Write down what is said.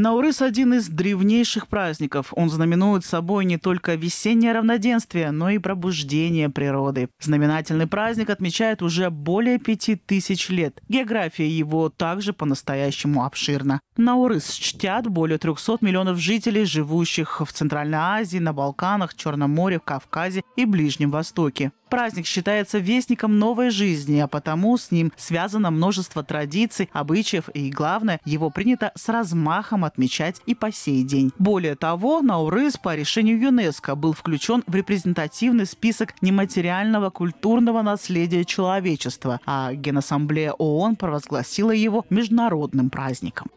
Наурыз – один из древнейших праздников. Он знаменует собой не только весеннее равноденствие, но и пробуждение природы. Знаменательный праздник отмечает уже более пяти тысяч лет. География его также по-настоящему обширна. Наурыз чтят более 300 миллионов жителей, живущих в Центральной Азии, на Балканах, Черном море, Кавказе и Ближнем Востоке. Праздник считается вестником новой жизни, а потому с ним связано множество традиций, обычаев и, главное, его принято с размахом отмечать и по сей день. Более того, Наурыз по решению ЮНЕСКО был включен в репрезентативный список нематериального культурного наследия человечества, а Генассамблея ООН провозгласила его международным праздником.